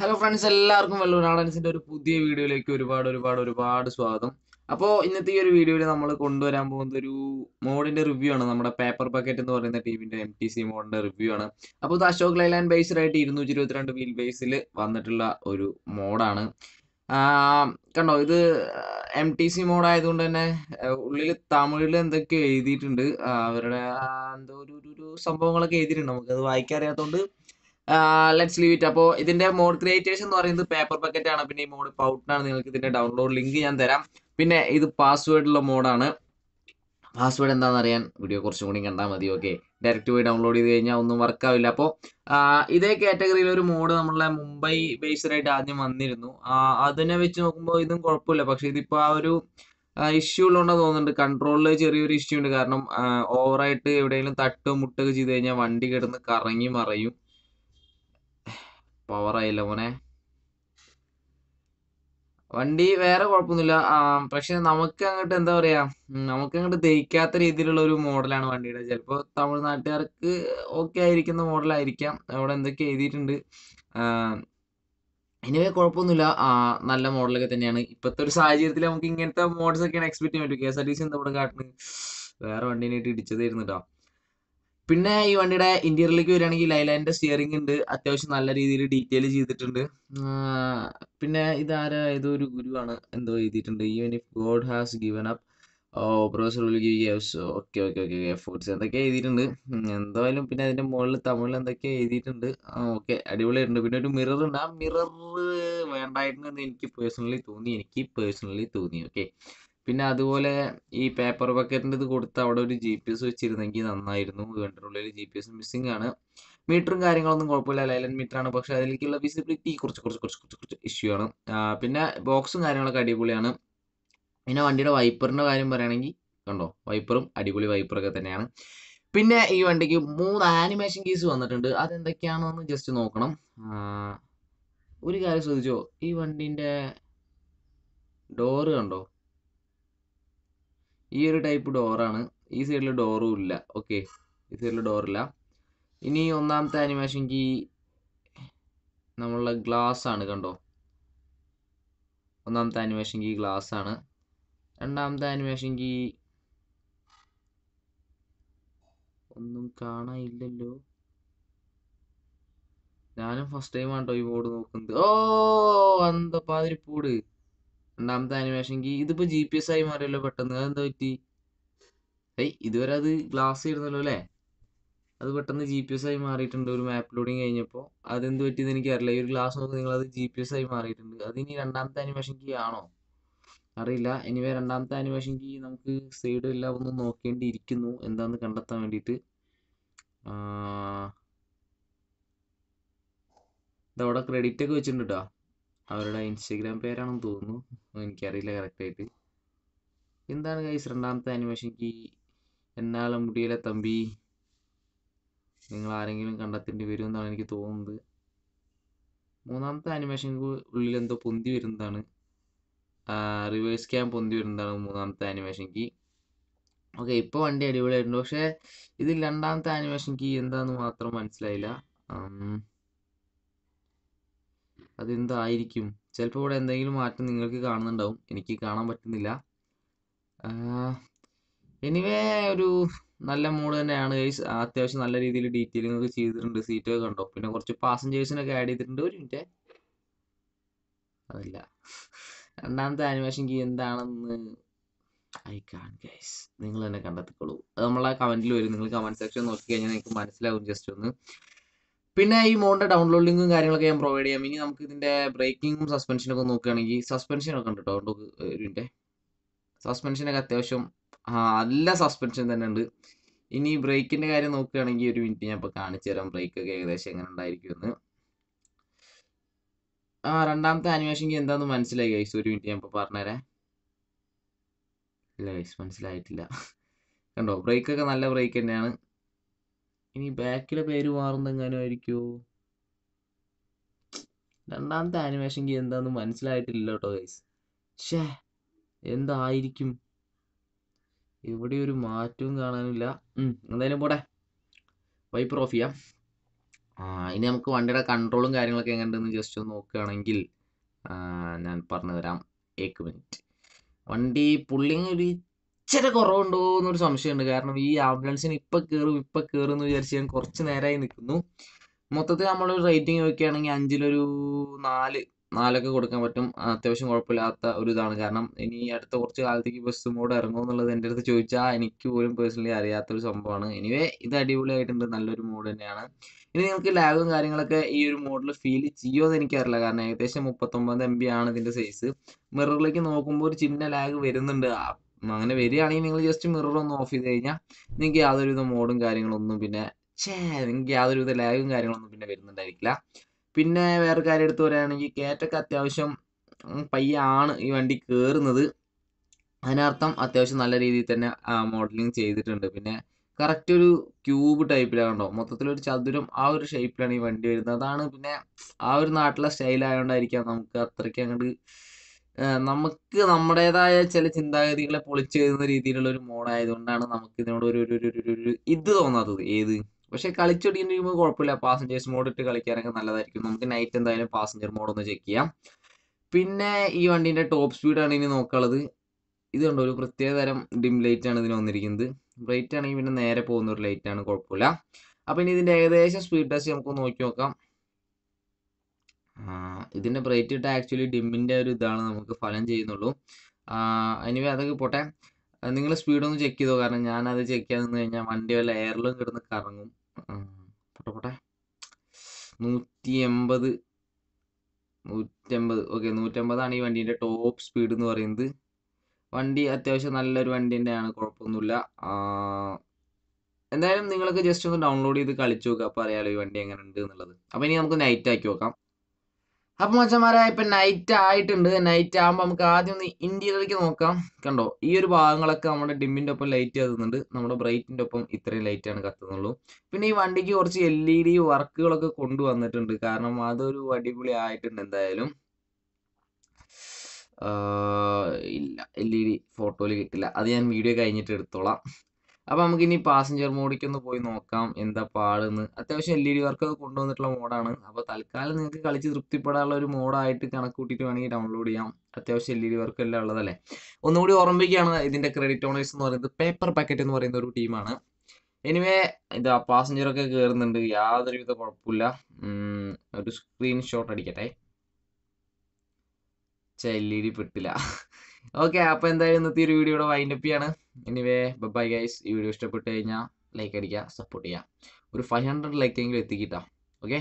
hello friends എല്ലാവർക്കും വെള്ളൂർ ആഡൻസിന്റെ ഒരു പുതിയ വീഡിയോയിലേക്ക് ഒരുപാട് ഒരുപാട് ഒരുപാട് സ്വാഗതം അപ്പോൾ ഇന്നത്തെ ഈ ഒരു വീഡിയോയിൽ നമ്മൾ കൊണ്ടുവരാൻ പോകുന്ന ഒരു മോഡിന്റെ റിവ്യൂ ആണ് നമ്മുടെ പേപ്പർ ബക്കറ്റ് എന്ന് പറയുന്ന ടീമിന്റെ എം ടി സി മോഡിന്റെ റിവ്യൂ ആണ് അപ്പോൾ ഇത് അശോക് ലൈലാൻഡ് ബേസ്ഡ് ആയിട്ട് ഇരുന്നൂറ്റി ഇരുപത്തിരണ്ട് വീൽ ബേസിൽ വന്നിട്ടുള്ള ഒരു മോഡാണ് കണ്ടോ ഇത് എം ടി സി മോഡ് ആയതുകൊണ്ട് തന്നെ ഉള്ളിൽ തമിഴിൽ എന്തൊക്കെ എഴുതിയിട്ടുണ്ട് അവരുടെ എന്തോ ഒരു ഒരു സംഭവങ്ങളൊക്കെ എഴുതിയിട്ടുണ്ട് നമുക്കത് വായിക്കാൻ അറിയാത്തതുകൊണ്ട് ലെറ്റ്സ് ലീവ് ഇറ്റ് അപ്പോൾ ഇതിന്റെ മോഡ് ക്രിയേറ്റേഴ്സ് എന്ന് പറയുന്നത് പേപ്പർ പക്കറ്റ് ആണ് പിന്നെ ഈ മോഡ് പൗട്ടിനാണ് നിങ്ങൾക്ക് ഇതിന്റെ ഡൗൺലോഡ് ലിങ്ക് ഞാൻ തരാം പിന്നെ ഇത് പാസ്വേഡുള്ള മോഡാണ് പാസ്വേഡ് എന്താണെന്ന് അറിയാൻ വീഡിയോ കുറച്ചും കൂടി കണ്ടാൽ മതി ഓക്കെ ഡയറക്റ്റ് പോയി ഡൗൺലോഡ് ചെയ്ത് കഴിഞ്ഞാൽ ഒന്നും വർക്ക് ആവില്ല അപ്പോൾ ഇതേ കാറ്റഗറിയിൽ ഒരു മോഡ് നമ്മളെ മുംബൈ ബേസ്ഡ് ആയിട്ട് ആദ്യം വന്നിരുന്നു അതിനെ വെച്ച് നോക്കുമ്പോൾ ഇതും കുഴപ്പമില്ല പക്ഷേ ഇതിപ്പോൾ ആ ഒരു ഇഷ്യൂ ഉള്ളതെന്ന് തോന്നുന്നുണ്ട് കൺട്രോളിൽ ചെറിയൊരു ഇഷ്യൂ ഉണ്ട് കാരണം ഓവറായിട്ട് എവിടെയെങ്കിലും തട്ടും മുട്ടൊക്കെ ചെയ്ത് കഴിഞ്ഞാൽ വണ്ടി കിടന്ന് കറങ്ങി മറയും പവറായില്ല മോനെ വണ്ടി വേറെ കുഴപ്പമൊന്നുമില്ല പക്ഷെ നമുക്ക് അങ്ങോട്ട് എന്താ പറയാ നമുക്ക് അങ്ങോട്ട് ദഹിക്കാത്ത രീതിയിലുള്ള ഒരു മോഡലാണ് വണ്ടിയുടെ ചിലപ്പോ തമിഴ്നാട്ടുകാർക്ക് ഓക്കെ ആയിരിക്കുന്ന മോഡലായിരിക്കാം അവിടെ എന്തൊക്കെ എഴുതിയിട്ടുണ്ട് എനിവേ കുഴപ്പമൊന്നുമില്ല നല്ല മോഡലൊക്കെ തന്നെയാണ് ഇപ്പത്തെ ഒരു സാഹചര്യത്തിൽ നമുക്ക് ഇങ്ങനത്തെ മോഡൽസ് ഒക്കെയാണ് എക്സ്പെക്ട് ചെയ്യാൻ പറ്റും K S R T C എന്താ ഇവിടെ കാട്ടുന്നത് വേറെ വണ്ടീനായിട്ട് ഇടിച്ചതായിരുന്നു കേട്ടോ പിന്നെ ഈ വണ്ടിയുടെ ഇന്റീരിയറിലേക്ക് വരികയാണെങ്കിൽ ലൈലാൻ്റെ സ്റ്റിയറിംഗ് ഉണ്ട് അത്യാവശ്യം നല്ല രീതിയിൽ ഡീറ്റെയിൽ ചെയ്തിട്ടുണ്ട് പിന്നെ ഇതാരാ ഏതോ ഒരു ഗുരുവാണ് എന്തോ എഴുതിയിട്ടുണ്ട് even if God has given up oh professor വിളിക്കുകയോ ഓക്കെ ഓക്കെ ഓക്കെ എഫോർട്സ് എന്തൊക്കെ എഴുതിയിട്ടുണ്ട് എന്തായാലും പിന്നെ അതിന്റെ മുകളിൽ തമിഴിൽ എന്തൊക്കെ എഴുതിയിട്ടുണ്ട് ഓക്കെ അടിപൊളിയായിട്ടുണ്ട് പിന്നെ ഒരു മിറർ ഉണ്ട് ആ മിറർ വേണ്ടായിരുന്നു എന്ന് എനിക്ക് പേഴ്സണലി തോന്നി എനിക്ക് പേഴ്സണലി തോന്നി ഓക്കെ പിന്നെ അതുപോലെ ഈ പേപ്പർ ബക്കറ്റിൻ്റെ ഇത് കൊടുത്ത് അവിടെ ഒരു ജി പി എസ് വെച്ചിരുന്നെങ്കിൽ നന്നായിരുന്നു വീണ്ടുള്ളിൽ ജി പി എസ് മിസ്സിംഗ് ആണ് മീറ്ററും കാര്യങ്ങളൊന്നും കുഴപ്പമില്ല ലൈലൻ മീറ്റർ ആണ് പക്ഷേ അതിലേക്കുള്ള വിസിബിലിറ്റി കുറച്ച് കുറച്ച് കുറച്ച് കുറച്ച് കുറച്ച് ഇഷ്യൂ ആണ് പിന്നെ ബോക്സും കാര്യങ്ങളൊക്കെ അടിപൊളിയാണ് പിന്നെ വണ്ടിയുടെ വൈപ്പറിൻ്റെ കാര്യം പറയുകയാണെങ്കിൽ കണ്ടോ വൈപ്പറും അടിപൊളി വൈപ്പറൊക്കെ തന്നെയാണ് പിന്നെ ഈ വണ്ടിക്ക് മൂന്ന് ആനിമേഷൻ കീസ് വന്നിട്ടുണ്ട് അതെന്തൊക്കെയാണെന്ന് ജസ്റ്റ് നോക്കണം ഒരു കാര്യം ശ്രദ്ധിച്ചോ ഈ വണ്ടിൻ്റെ ഡോറ് കണ്ടോ ഈ ഒരു ടൈപ്പ് ഡോറാണ് ഈ സൈഡിൽ ഡോറും ഇല്ല ഓക്കെ ഈ സൈഡിൽ ഡോറില്ല ഇനി ഒന്നാമത്തെ ആനിമേഷൻ കീ നമ്മളുടെ ഗ്ലാസ് ആണ് കണ്ടോ ഒന്നാമത്തെ ആനിമേഷൻ കീ ഗ്ലാസ് ആണ് രണ്ടാമത്തെ ആനിമേഷൻ കീ ഒന്നും കാണാനില്ലല്ലോ ഞാനും ഫസ്റ്റ് ടൈം ആട്ടോ ഈ ബോർഡ് നോക്കുന്നത് ഓ അന്തപ്പാതിരിപ്പൂട് രണ്ടാമത്തെ ആനിമേഷൻ കീ ഇതിപ്പോ ജി പി എസ് ആയി മാറിയല്ലോ പെട്ടെന്ന് അതെന്താ പറ്റി ഏയ് ഇതുവരെ അത് ഗ്ലാസ് ഇരുന്നല്ലോ അല്ലേ അത് പെട്ടെന്ന് ജി പി എസ് ആയി മാറിയിട്ടുണ്ട് ഒരു മാപ്പ് ലോഡിങ് കഴിഞ്ഞപ്പോൾ അതെന്ത് പറ്റിയെന്ന് അറിയില്ല ഈ ഒരു ഗ്ലാസ് നോക്കി നിങ്ങൾ അത് ജി പി എസ് ആയി മാറിയിട്ടുണ്ട് ഇനി രണ്ടാമത്തെ ആനിമേഷൻ കീ ആണോ അറിയില്ല എനിവേ രണ്ടാമത്തെ ആനിമേഷൻ കീ നമുക്ക് സൈഡ് എല്ലാം ഒന്ന് നോക്കേണ്ടിയിരിക്കുന്നു എന്താന്ന് കണ്ടെത്താൻ വേണ്ടിയിട്ട് ഇതവിടെ ക്രെഡിറ്റ് ഒക്കെ വെച്ചിട്ടുണ്ട് കേട്ടോ അവരുടെ ഇൻസ്റ്റഗ്രാം പേരാണെന്ന് തോന്നുന്നു എനിക്കറിയില്ല കറക്റ്റായിട്ട് എന്താണ് ഗൈസ് രണ്ടാമത്തെ അനിമേഷൻ എനിക്ക് എന്നാളും മുടിയിലെ തമ്പി നിങ്ങൾ ആരെങ്കിലും കണ്ടെത്തേണ്ടി വരും എന്നാണ് എനിക്ക് തോന്നുന്നത് മൂന്നാമത്തെ അനിമേഷൻ ഉള്ളിൽ എന്തോ പൊന്തി വരുന്നതാണ് റിവേഴ്സ് ക്യാം പൊന്തി വരുന്നതാണ് മൂന്നാമത്തെ അനിമേഷൻക്ക് ഓക്കെ ഇപ്പോൾ വണ്ടി അടിപൊളിയായിട്ടുണ്ട് പക്ഷേ ഇതിൽ രണ്ടാമത്തെ അനിമേഷൻക്ക് എന്താണെന്ന് മാത്രം മനസ്സിലായില്ല അതെന്തായിരിക്കും ചിലപ്പോൾ ഇവിടെ എന്തെങ്കിലും മാറ്റം നിങ്ങൾക്ക് കാണുന്നുണ്ടാവും എനിക്ക് കാണാൻ പറ്റുന്നില്ല എനിവേ ഒരു നല്ല മോഡ് തന്നെയാണ് ഗൈസ് അത്യാവശ്യം നല്ല രീതിയിൽ ഡീറ്റെയിലിംഗ് ഒക്കെ ചെയ്തിട്ടുണ്ട് സീറ്റൊക്കെ കണ്ടോ പിന്നെ കുറച്ച് പാസഞ്ചേഴ്സിനൊക്കെ ആഡ് ചെയ്തിട്ടുണ്ട് ഒരു മിനിറ്റ് അതല്ല രണ്ടാമത്തെ ആനിമേഷൻ കീ എന്താണെന്ന് ഐ കാൺ ഗൈസ് നിങ്ങൾ തന്നെ കണ്ടെത്തിക്കോളൂ അത് നമ്മളെ കമൻറ്റിൽ വരും നിങ്ങൾ കമൻറ്റ് സെക്ഷൻ നോക്കി കഴിഞ്ഞാൽ നിങ്ങൾക്ക് മനസ്സിലാവും ജസ്റ്റ് ഒന്ന് പിന്നെ ഈ മോണിന്റെ ഡൗൺലോഡ് ലിങ്കും കാര്യങ്ങളൊക്കെ ഞാൻ പ്രൊവൈഡ് ചെയ്യാം ഇനി നമുക്ക് ഇതിന്റെ ബ്രേക്കിങ്ങും ഒക്കെ നോക്കുകയാണെങ്കിൽ ഒക്കെ ഉണ്ട് കേട്ടോ ഇതിന്റെ സസ്പെൻഷനൊക്കെ അത്യാവശ്യം നല്ല സസ്പെൻഷൻ തന്നെ ഉണ്ട് ഇനി ബ്രേക്കിന്റെ കാര്യം നോക്കുകയാണെങ്കിൽ ഒരു മിനിറ്റ് ഞാൻ ഇപ്പൊ കാണിച്ചു തരാം ഒക്കെ ഏകദേശം എങ്ങനെ എന്ന് ആ രണ്ടാമത്തെ ആനിമേഷൻ എന്താന്ന് മനസ്സിലായി ഗൈസ് ഒരു മിനിറ്റ് ഞാൻ ഇപ്പൊ പറഞ്ഞുതരാം ഇല്ല ഗൈസ് മനസ്സിലായിട്ടില്ല കണ്ടോ ബ്രേക്ക് ഒക്കെ നല്ല ബ്രേക്ക് തന്നെയാണ് ഇനി ബാക്കിലെ പേര് മാറുന്നെങ്ങാനും ആയിരിക്കുമോ രണ്ടാമത്തെ ആനിമേഷൻ ഗെയിം എന്താന്ന് മനസ്സിലായിട്ടില്ല കേട്ടോ ഗൈസ് ഷേ എന്തായിരിക്കും ഇവിടെ ഒരു മാറ്റവും കാണാനില്ല എന്തായാലും പോട്ടെ വൈപ്പർ ഓഫ് ചെയ്യാം ഇനി നമുക്ക് വണ്ടിയുടെ കൺട്രോളും കാര്യങ്ങളൊക്കെ എങ്ങനെയുണ്ടെന്ന് ജസ്റ്റ് ഒന്ന് നോക്കുകയാണെങ്കിൽ ഞാൻ പറഞ്ഞുതരാം ഏക്ക് മിനിറ്റ് വണ്ടി പുള്ളിങ് ഒരു ഇച്ചിരി കുറവുണ്ടോ എന്നൊരു സംശയമുണ്ട് കാരണം ഈ ആംബുലൻസിന് ഇപ്പം കയറും ഇപ്പം കയറും എന്ന് വിചാരിച്ച് ഞാൻ കുറച്ച് നേരമായി നിൽക്കുന്നു മൊത്തത്തിൽ നമ്മളൊരു റേറ്റിംഗ് നോക്കുകയാണെങ്കിൽ അഞ്ചിലൊരു നാല് നാലൊക്കെ കൊടുക്കാൻ പറ്റും അത്യാവശ്യം കുഴപ്പമില്ലാത്ത ഒരു ഇതാണ് കാരണം ഇനി അടുത്ത കുറച്ച് കാലത്തേക്ക് ബസ് മോഡ് ഇറങ്ങും എന്നുള്ളത് എൻ്റെ അടുത്ത് ചോദിച്ചാൽ എനിക്ക് പോലും പേഴ്സണലി അറിയാത്തൊരു സംഭവമാണ് എനിവേ ഇത് അടിപൊളിയായിട്ടുണ്ട് നല്ലൊരു മോഡ് തന്നെയാണ് ഇനി നിങ്ങൾക്ക് ലാഗും കാര്യങ്ങളൊക്കെ ഈ ഒരു മോഡൽ ഫീൽ ചെയ്യുമോ എന്ന് എനിക്കറിയില്ല കാരണം ഏകദേശം മുപ്പത്തൊമ്പത് എം ബി ആണ് ഇതിൻ്റെ സൈസ് മിററിലേക്ക് നോക്കുമ്പോൾ ഒരു ചിന്ന ലാഗ് വരുന്നുണ്ട് അങ്ങനെ വരികയാണെങ്കിൽ നിങ്ങൾ ജസ്റ്റ് മിറർ ഒന്ന് ഓഫ് ചെയ്ത് കഴിഞ്ഞാൽ നിങ്ങൾക്ക് യാതൊരുവിധ മോഡും കാര്യങ്ങളൊന്നും പിന്നെ ഛേ നിങ്ങൾക്ക് യാതൊരുവിധ ലാഗും കാര്യങ്ങളൊന്നും പിന്നെ വരുന്നുണ്ടായിരിക്കില്ല പിന്നെ വേറെ കാര്യം എടുത്ത് പറയുകയാണെങ്കിൽ കയറ്റൊക്കെ അത്യാവശ്യം പയ്യാണ് ഈ വണ്ടി കയറുന്നത് അതിനർത്ഥം അത്യാവശ്യം നല്ല രീതിയിൽ തന്നെ മോഡലിംഗ് ചെയ്തിട്ടുണ്ട് പിന്നെ കറക്റ്റ് ഒരു ക്യൂബ് ടൈപ്പിലാണോ മൊത്തത്തിലൊരു ചതുരം ആ ഒരു ഷേപ്പിലാണ് ഈ വണ്ടി വരുന്നത് അതാണ് പിന്നെ ആ ഒരു നാട്ടിലെ സ്റ്റൈലായതുകൊണ്ടായിരിക്കാം നമുക്ക് അത്രയ്ക്ക് അങ്ങോട്ട് നമുക്ക് നമ്മുടേതായ ചില ചിന്താഗതികളെ പൊളിച്ചെഴുതുന്ന രീതിയിലുള്ള ഒരു ആയതുകൊണ്ടാണ് നമുക്ക് ഇതിനോട് ഒരു ഒരു ഒരു ഇത് തോന്നാത്തത് ഏത് പക്ഷെ കളിച്ചൊടിക്കുമ്പോൾ കുഴപ്പമില്ല പാസഞ്ചേഴ്സ് മോഡ് ഇട്ട് കളിക്കാനൊക്കെ നല്ലതായിരിക്കും നമുക്ക് നൈറ്റ് എന്തായാലും പാസഞ്ചർ മോഡ് ഒന്ന് ചെക്ക് ചെയ്യാം പിന്നെ ഈ വണ്ടിന്റെ ടോപ്പ് സ്പീഡാണ് ഇനി നോക്കാനുള്ളത് ഇത് കണ്ടോ ഒരു പ്രത്യേക തരം ഡിം ലൈറ്റ് ആണ് ഇതിന് വന്നിരിക്കുന്നത് ബ്രൈറ്റ് ആണെങ്കിൽ പിന്നെ നേരെ പോകുന്ന ഒരു ലൈറ്റ് ആണ് കുഴപ്പമില്ല അപ്പം ഇനി ഇതിൻ്റെ ഏകദേശം സ്പീഡ് ടെസ്റ്റ് നമുക്ക് നോക്കി നോക്കാം ഇതിൻ്റെ ബ്രൈറ്റ് ഇട്ട ആക്ച്വലി ഡിമ്മിൻ്റെ ഒരു ഇതാണ് നമുക്ക് ഫലം ചെയ്യുന്നുള്ളൂ എനിവേ അതൊക്കെ പോട്ടെ നിങ്ങൾ സ്പീഡൊന്ന് ചെക്ക് ചെയ്തോ കാരണം ഞാനത് ചെക്ക് ചെയ്യാൻ നിന്ന് കഴിഞ്ഞാൽ വണ്ടി വല്ല എയറിലും കിടന്ന് കറങ്ങും പോട്ടെ പോട്ടെ നൂറ്റി എൺപത് നൂറ്റമ്പത് ഓക്കെ നൂറ്റമ്പതാണ് ഈ വണ്ടീൻ്റെ ടോപ്പ് സ്പീഡ് എന്ന് പറയുന്നത് വണ്ടി അത്യാവശ്യം നല്ലൊരു വണ്ടി തന്നെയാണ് കുഴപ്പമൊന്നുമില്ല എന്തായാലും നിങ്ങൾക്ക് ജസ്റ്റ് ഒന്ന് ഡൗൺലോഡ് ചെയ്ത് കളിച്ചു നോക്കുക അപ്പോൾ അറിയാലോ ഈ വണ്ടി എങ്ങനെ ഉണ്ട് എന്നുള്ളത് അപ്പോൾ ഇനി നമുക്ക് നൈറ്റ് ആക്കി നോക്കാം അപ്പം മച്ചന്മാരെ ഇപ്പൊ നൈറ്റ് ആയിട്ടുണ്ട് നൈറ്റ് ആകുമ്പോൾ നമുക്ക് ആദ്യം ഒന്ന് ഇന്ത്യയിലേക്ക് നോക്കാം കണ്ടോ ഈ ഒരു ഭാഗങ്ങളൊക്കെ നമ്മുടെ ഡിമ്മിന്റെ ഒപ്പം ലൈറ്റ് കത്തുന്നുണ്ട് നമ്മുടെ ബ്രൈറ്റിന്റെ ഒപ്പം ഇത്രയും ആണ് കത്തുന്നുള്ളൂ പിന്നെ ഈ വണ്ടിക്ക് കുറച്ച് എൽ ഇ ഡി വർക്കുകളൊക്കെ കൊണ്ടുവന്നിട്ടുണ്ട് കാരണം അതൊരു അടിപൊളി ആയിട്ടുണ്ട് എന്തായാലും ഇല്ല എൽ ഇ ഡി ഫോട്ടോയിൽ കിട്ടില്ല അത് ഞാൻ വീഡിയോ കഴിഞ്ഞിട്ട് എടുത്തോളാം അപ്പോൾ നമുക്കിനി പാസഞ്ചർ മോഡിക്ക് ഒന്ന് പോയി നോക്കാം എന്താ പാടെന്ന് അത്യാവശ്യം എൽ ഇ ഡി വർക്ക് കൊണ്ടുവന്നിട്ടുള്ള മോഡാണ് അപ്പോൾ തൽക്കാലം നിങ്ങൾക്ക് കളിച്ച് തൃപ്തിപ്പെടാനുള്ള ഒരു മോഡായിട്ട് കണക്ക് കൂട്ടിയിട്ട് വേണമെങ്കിൽ ഡൗൺലോഡ് ചെയ്യാം അത്യാവശ്യം എൽ ഇ ഡി വർക്ക് എല്ലാം ഉള്ളതല്ലേ ഒന്നുകൂടി ഓർമ്മിക്കുകയാണ് ഇതിന്റെ ക്രെഡിറ്റ് ഓണേഴ്സ് എന്ന് പറയുന്നത് പേപ്പർ പാക്കറ്റ് എന്ന് പറയുന്ന ഒരു ടീമാണ് എനിവേ ഇതാ പാസഞ്ചറൊക്കെ കയറുന്നുണ്ട് യാതൊരുവിധ കുഴപ്പമില്ല ഒരു സ്ക്രീൻഷോട്ട് അടിക്കട്ടെ എൽ ഇ ഡി പെട്ടില്ല ഓക്കെ അപ്പോൾ എന്തായാലും ഇന്നത്തെ ഒരു വീഡിയോ ഇവിടെ വൈൻഡപ്പ് ചെയ്യാണ് എനിവേ ബൈ ഗൈസ് ഈ വീഡിയോ ഇഷ്ടപ്പെട്ട് കഴിഞ്ഞാൽ ലൈക്ക് അടിക്കുക സപ്പോർട്ട് ചെയ്യുക ഒരു ഫൈവ് ഹൺഡ്രഡ് എങ്കിലും എത്തിക്കിട്ടാ ഓക്കെ